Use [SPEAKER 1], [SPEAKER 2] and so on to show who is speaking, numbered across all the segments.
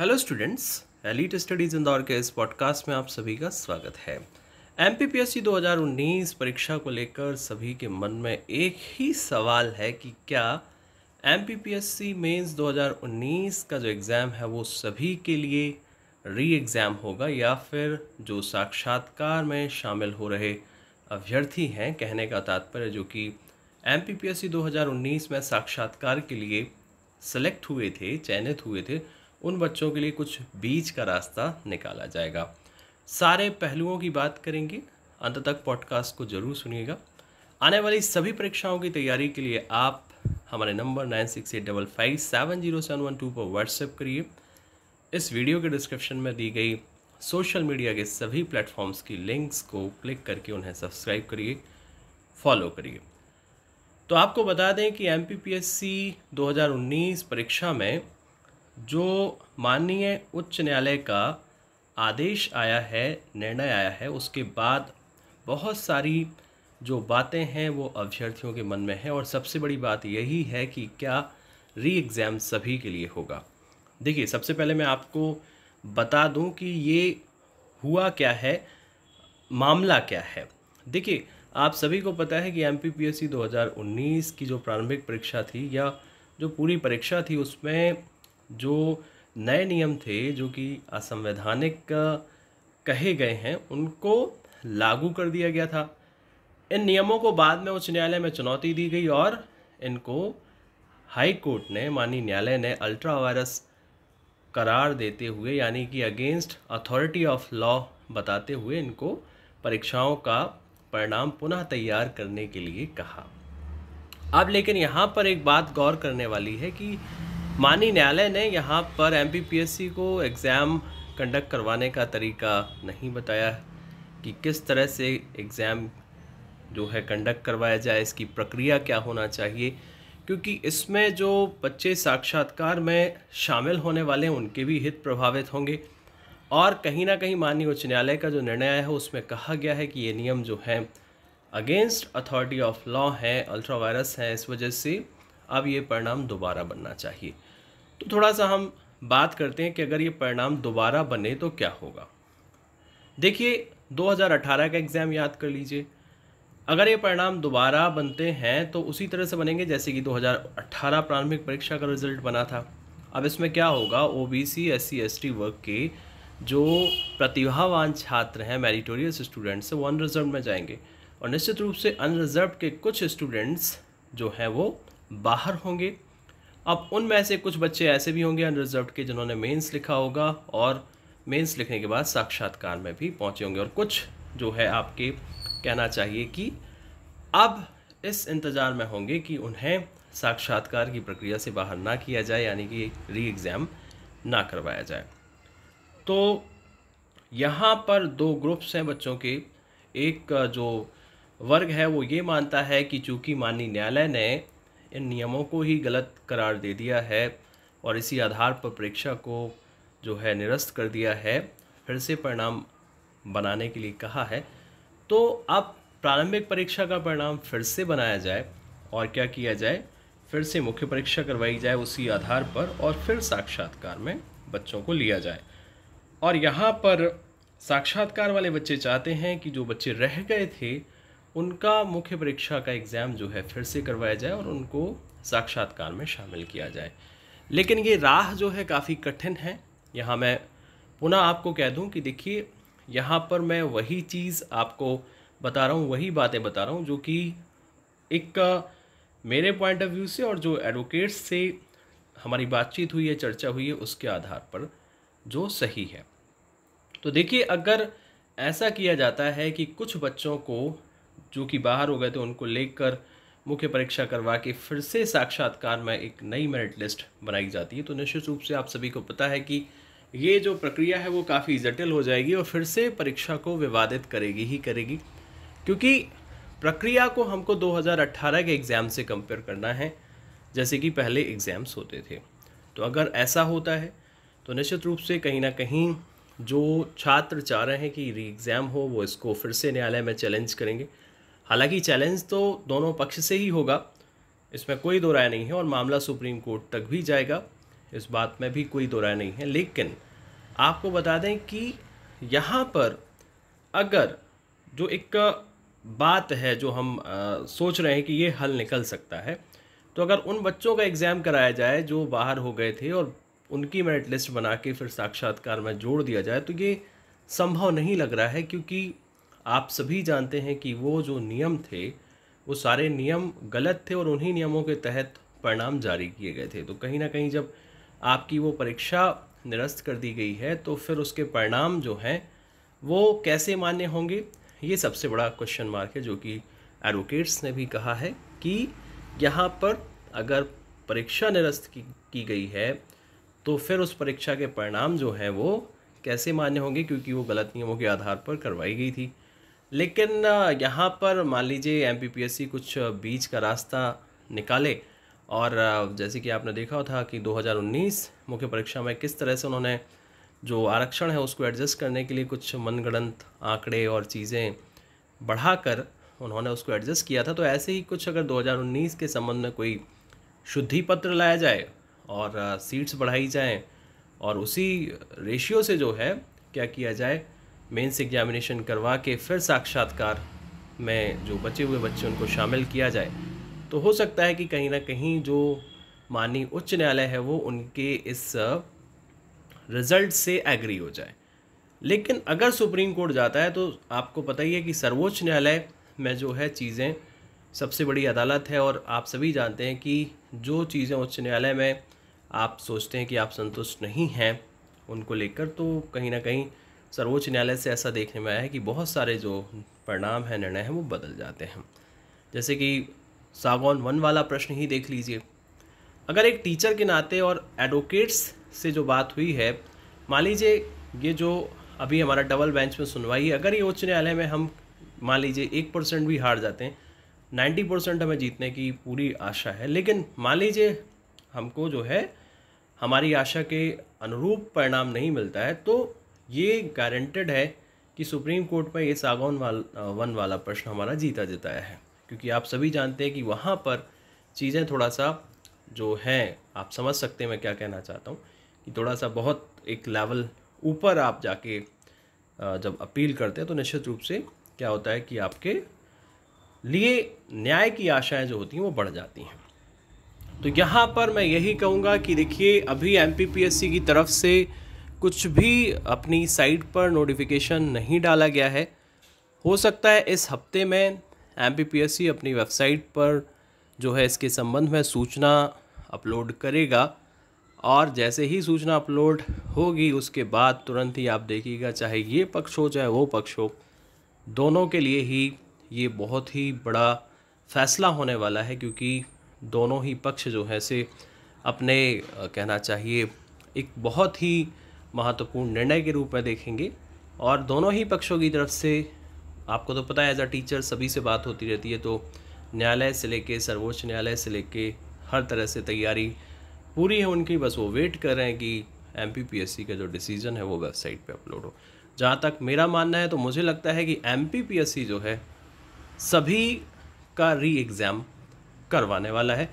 [SPEAKER 1] hello students Elite Studies Indore के इस podcast में आप सभी का स्वागत है M P P S C दो हज़ार उन्नीस परीक्षा को लेकर सभी के मन में एक ही सवाल है कि क्या M P P S C mains दो हज़ार उन्नीस का जो एग्ज़ाम है वो सभी के लिए री एग्ज़ाम होगा या फिर जो साक्षात्कार में शामिल हो रहे अभ्यर्थी हैं कहने का तात्पर्य जो कि M P P S C दो हज़ार उन्नीस में साक्षात्कार के लिए सेलेक्ट हुए थे चयनित हुए थे उन बच्चों के लिए कुछ बीच का रास्ता निकाला जाएगा सारे पहलुओं की बात करेंगे अंत तक पॉडकास्ट को जरूर सुनिएगा आने वाली सभी परीक्षाओं की तैयारी के लिए आप हमारे number nine six eight double five seven zero seven one two पर व्हाट्सएप करिए इस वीडियो के डिस्क्रिप्शन में दी गई सोशल मीडिया के सभी प्लेटफॉर्म्स की लिंक्स को क्लिक करके उन्हें सब्सक्राइब करिए फॉलो करिए तो आपको बता दें कि M P P S C दो हज़ार उन्नीस परीक्षा में जो माननीय उच्च न्यायालय का आदेश आया है निर्णय आया है उसके बाद बहुत सारी जो बातें हैं वो अभ्यर्थियों के मन में है और सबसे बड़ी बात यही है कि क्या री एग्ज़ाम सभी के लिए होगा देखिए सबसे पहले मैं आपको बता दूं कि ये हुआ क्या है मामला क्या है देखिए आप सभी को पता है कि एम पी 2019 की जो प्रारंभिक परीक्षा थी या जो पूरी परीक्षा थी उसमें जो नए नियम थे जो कि असंवैधानिक कहे गए हैं उनको लागू कर दिया गया था इन नियमों को बाद में उच्च न्यायालय में चुनौती दी गई और इनको हाई कोर्ट ने माननीय न्यायालय ने अल्ट्रा वायरस करार देते हुए यानी कि अगेंस्ट अथॉरिटी ऑफ लॉ बताते हुए इनको परीक्षाओं का परिणाम पुनः तैयार करने के लिए कहा अब लेकिन यहाँ पर एक बात गौर करने वाली है कि माननीय न्यायालय ने यहाँ पर एम को एग्ज़ाम कंडक्ट करवाने का तरीका नहीं बताया कि किस तरह से एग्ज़ाम जो है कंडक्ट करवाया जाए इसकी प्रक्रिया क्या होना चाहिए क्योंकि इसमें जो बच्चे साक्षात्कार में शामिल होने वाले हैं उनके भी हित प्रभावित होंगे और कहीं ना कहीं माननीय उच्च न्यायालय का जो निर्णय आया है उसमें कहा गया है कि ये नियम जो हैं अगेंस्ट अथॉरिटी ऑफ लॉ हैं अल्ट्रा वायरस हैं इस वजह से अब ये परिणाम दोबारा बनना चाहिए तो थोड़ा सा हम बात करते हैं कि अगर ये परिणाम दोबारा बने तो क्या होगा देखिए 2018 का एग्ज़ाम याद कर लीजिए अगर ये परिणाम दोबारा बनते हैं तो उसी तरह से बनेंगे जैसे कि 2018 प्रारंभिक परीक्षा का रिजल्ट बना था अब इसमें क्या होगा O B C S C S T वर्ग के जो प्रतिभावान छात्र हैं मेरिटोरियस स्टूडेंट्स वो अनरिजर्व में जाएंगे और निश्चित रूप से अनरिजर्व के कुछ स्टूडेंट्स जो हैं वो बाहर होंगे अब उनमें से कुछ बच्चे ऐसे भी होंगे अनरिजर्व के जिन्होंने मेंस लिखा होगा और मेंस लिखने के बाद साक्षात्कार में भी पहुंचे होंगे और कुछ जो है आपके कहना चाहिए कि अब इस इंतज़ार में होंगे कि उन्हें साक्षात्कार की प्रक्रिया से बाहर ना किया जाए यानी कि री एग्ज़ाम ना करवाया जाए तो यहाँ पर दो ग्रुप्स हैं बच्चों के एक जो वर्ग है वो ये मानता है कि चूंकि माननीय न्यायालय ने इन नियमों को ही गलत करार दे दिया है और इसी आधार पर परीक्षा को जो है निरस्त कर दिया है फिर से परिणाम बनाने के लिए कहा है तो अब प्रारंभिक परीक्षा का परिणाम फिर से बनाया जाए और क्या किया जाए फिर से मुख्य परीक्षा करवाई जाए उसी आधार पर और फिर साक्षात्कार में बच्चों को लिया जाए और यहाँ पर साक्षात्कार वाले बच्चे चाहते हैं कि जो बच्चे रह गए थे उनका मुख्य परीक्षा का एग्ज़ाम जो है फिर से करवाया जाए और उनको साक्षात्कार में शामिल किया जाए लेकिन ये राह जो है काफ़ी कठिन है यहाँ मैं पुनः आपको कह दूँ कि देखिए यहाँ पर मैं वही चीज़ आपको बता रहा हूँ वही बातें बता रहा हूँ जो कि एक मेरे पॉइंट ऑफ व्यू से और जो एडवोकेट्स से हमारी बातचीत हुई है चर्चा हुई है उसके आधार पर जो सही है तो देखिए अगर ऐसा किया जाता है कि कुछ बच्चों को जो कि बाहर हो गए थे उनको लेकर मुख्य परीक्षा करवा के फिर से साक्षात्कार में एक नई मेरिट लिस्ट बनाई जाती है तो निश्चित रूप से आप सभी को पता है कि ये जो प्रक्रिया है वो काफ़ी जटिल हो जाएगी और फिर से परीक्षा को विवादित करेगी ही करेगी क्योंकि प्रक्रिया को हमको 2018 के एग्ज़ाम से कंपेयर करना है जैसे कि पहले एग्ज़ाम्स होते थे तो अगर ऐसा होता है तो निश्चित रूप से कहीं ना कहीं जो छात्र चाह रहे हैं कि री एग्ज़ाम हो वो इसको फिर से न्यायालय में चैलेंज करेंगे हालांकि चैलेंज तो दोनों पक्ष से ही होगा इसमें कोई दो राय नहीं है और मामला सुप्रीम कोर्ट तक भी जाएगा इस बात में भी कोई दो राय नहीं है लेकिन आपको बता दें कि यहाँ पर अगर जो एक बात है जो हम आ, सोच रहे हैं कि ये हल निकल सकता है तो अगर उन बच्चों का एग्ज़ाम कराया जाए जो बाहर हो गए थे और उनकी मेरिट लिस्ट बना के फिर साक्षात्कार में जोड़ दिया जाए तो ये संभव नहीं लग रहा है क्योंकि आप सभी जानते हैं कि वो जो नियम थे वो सारे नियम गलत थे और उन्हीं नियमों के तहत परिणाम जारी किए गए थे तो कहीं ना कहीं जब आपकी वो परीक्षा निरस्त कर दी गई है तो फिर उसके परिणाम जो हैं वो कैसे मान्य होंगे ये सबसे बड़ा क्वेश्चन मार्क है जो कि एडवोकेट्स ने भी कहा है कि यहाँ पर अगर परीक्षा निरस्त की, की गई है तो फिर उस परीक्षा के परिणाम जो हैं वो कैसे मान्य होंगे क्योंकि वो गलत नियमों के आधार पर करवाई गई थी लेकिन यहाँ पर मान लीजिए एम कुछ बीच का रास्ता निकाले और जैसे कि आपने देखा था कि 2019 मुख्य परीक्षा में किस तरह से उन्होंने जो आरक्षण है उसको एडजस्ट करने के लिए कुछ मनगणंत आंकड़े और चीज़ें बढ़ाकर उन्होंने उसको एडजस्ट किया था तो ऐसे ही कुछ अगर 2019 के संबंध में कोई शुद्धि पत्र लाया जाए और सीट्स बढ़ाई जाएँ और उसी रेशियो से जो है क्या किया जाए मेंस एग्जामिनेशन करवा के फिर साक्षात्कार में जो बचे हुए बच्चे उनको शामिल किया जाए तो हो सकता है कि कहीं ना कहीं जो माननीय उच्च न्यायालय है वो उनके इस रिज़ल्ट से एग्री हो जाए लेकिन अगर सुप्रीम कोर्ट जाता है तो आपको पता ही है कि सर्वोच्च न्यायालय में जो है चीज़ें सबसे बड़ी अदालत है और आप सभी जानते हैं कि जो चीज़ें उच्च न्यायालय में आप सोचते हैं कि आप संतुष्ट नहीं हैं उनको लेकर तो कहीं ना कहीं सर्वोच्च न्यायालय से ऐसा देखने में आया है कि बहुत सारे जो परिणाम हैं निर्णय हैं वो बदल जाते हैं जैसे कि सागौन वन वाला प्रश्न ही देख लीजिए अगर एक टीचर के नाते और एडवोकेट्स से जो बात हुई है मान लीजिए ये जो अभी हमारा डबल बेंच में सुनवाई है अगर ये उच्च न्यायालय में हम मान लीजिए एक परसेंट भी हार जाते हैं नाइन्टी परसेंट हमें जीतने की पूरी आशा है लेकिन मान लीजिए हमको जो है हमारी आशा के अनुरूप परिणाम नहीं मिलता है तो ये गारंटेड है कि सुप्रीम कोर्ट में ये सागौन वाल वन वाला प्रश्न हमारा जीता जिताया है क्योंकि आप सभी जानते हैं कि वहाँ पर चीज़ें थोड़ा सा जो हैं आप समझ सकते हैं मैं क्या कहना चाहता हूँ कि थोड़ा सा बहुत एक लेवल ऊपर आप जाके जब अपील करते हैं तो निश्चित रूप से क्या होता है कि आपके लिए न्याय की आशाएं जो होती हैं वो बढ़ जाती हैं तो यहाँ पर मैं यही कहूँगा कि देखिए अभी एम की तरफ से कुछ भी अपनी साइट पर नोटिफिकेशन नहीं डाला गया है हो सकता है इस हफ्ते में एम अपनी वेबसाइट पर जो है इसके संबंध में सूचना अपलोड करेगा और जैसे ही सूचना अपलोड होगी उसके बाद तुरंत ही आप देखिएगा चाहे ये पक्ष हो चाहे वो पक्ष हो दोनों के लिए ही ये बहुत ही बड़ा फैसला होने वाला है क्योंकि दोनों ही पक्ष जो है से अपने कहना चाहिए एक बहुत ही महत्वपूर्ण निर्णय के रूप में देखेंगे और दोनों ही पक्षों की तरफ से आपको तो पता है एज अ टीचर सभी से बात होती रहती है तो न्यायालय से लेके सर्वोच्च न्यायालय से लेके हर तरह से तैयारी पूरी है उनकी बस वो वेट कर रहे हैं कि एम का जो डिसीज़न है वो वेबसाइट पे अपलोड हो जहाँ तक मेरा मानना है तो मुझे लगता है कि एम जो है सभी का री एग्ज़ाम करवाने वाला है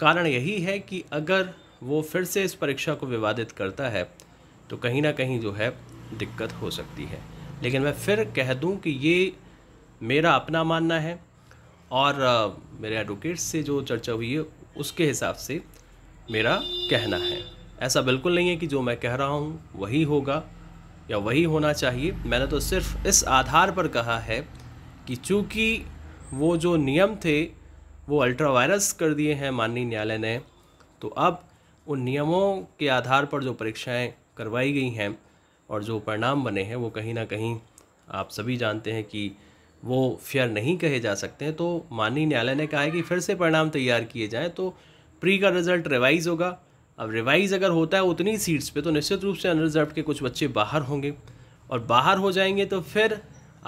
[SPEAKER 1] कारण यही है कि अगर वो फिर से इस परीक्षा को विवादित करता है तो कहीं ना कहीं जो है दिक्कत हो सकती है लेकिन मैं फिर कह दूं कि ये मेरा अपना मानना है और मेरे एडवोकेट से जो चर्चा हुई है उसके हिसाब से मेरा कहना है ऐसा बिल्कुल नहीं है कि जो मैं कह रहा हूँ वही होगा या वही होना चाहिए मैंने तो सिर्फ इस आधार पर कहा है कि चूँकि वो जो नियम थे वो अल्ट्रा वायरस कर दिए हैं माननीय न्यायालय ने तो अब उन नियमों के आधार पर जो परीक्षाएं करवाई गई हैं और जो परिणाम बने हैं वो कहीं ना कहीं आप सभी जानते हैं कि वो फेयर नहीं कहे जा सकते हैं तो माननीय न्यायालय ने कहा है कि फिर से परिणाम तैयार किए जाएँ तो प्री का रिजल्ट रिवाइज होगा अब रिवाइज अगर होता है उतनी सीट्स पे तो निश्चित रूप से अनरिजर्व के कुछ बच्चे बाहर होंगे और बाहर हो जाएंगे तो फिर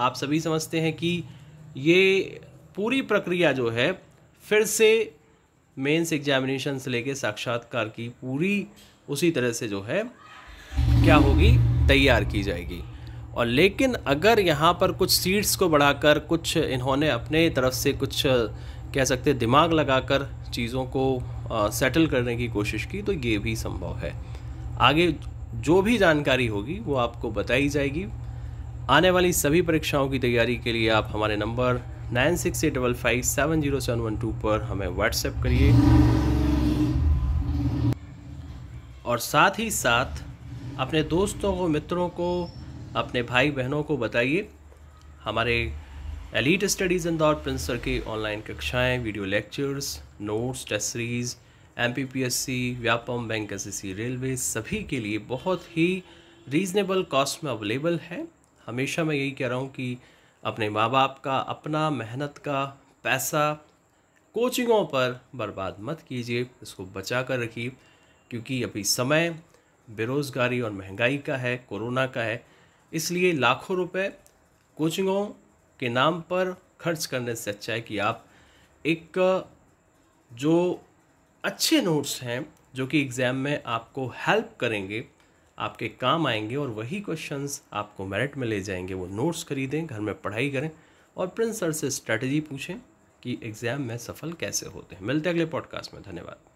[SPEAKER 1] आप सभी समझते हैं कि ये पूरी प्रक्रिया जो है फिर से मेंस एग्जामिनेशन से लेके साक्षात्कार की पूरी उसी तरह से जो है क्या होगी तैयार की जाएगी और लेकिन अगर यहाँ पर कुछ सीड्स को बढ़ाकर कुछ इन्होंने अपने तरफ से कुछ कह सकते दिमाग लगाकर चीज़ों को सेटल करने की कोशिश की तो ये भी संभव है आगे जो भी जानकारी होगी वो आपको बताई जाएगी आने वाली सभी परीक्षाओं की तैयारी के लिए आप हमारे number nine six eight double five seven zero seven one two पर हमें व्हाट्सएप करिए और साथ ही साथ अपने दोस्तों को मित्रों को अपने भाई बहनों को बताइए हमारे एलिट स्टडीज़ इंदौर प्रिंसर की ऑनलाइन कक्षाएं video lectures notes test series M Vyapam bank एस रेलवे सभी के लिए बहुत ही रीज़नेबल कॉस्ट में अवेलेबल है हमेशा मैं यही कह रहा हूँ कि अपने माँ बाप का अपना मेहनत का पैसा कोचिंगों पर बर्बाद मत कीजिए इसको बचा कर रखिए क्योंकि अभी समय बेरोज़गारी और महंगाई का है कोरोना का है इसलिए लाखों रुपए कोचिंगों के नाम पर खर्च करने से अच्छा है कि आप एक जो अच्छे नोट्स हैं जो कि एग्ज़ाम में आपको हेल्प करेंगे आपके काम आएंगे और वही क्वेश्चंस आपको मेरिट में ले जाएंगे वो नोट्स खरीदें घर में पढ़ाई करें और प्रिंस सर से स्ट्रैटेजी पूछें कि एग्ज़ाम में सफल कैसे होते हैं मिलते हैं अगले पॉडकास्ट में धन्यवाद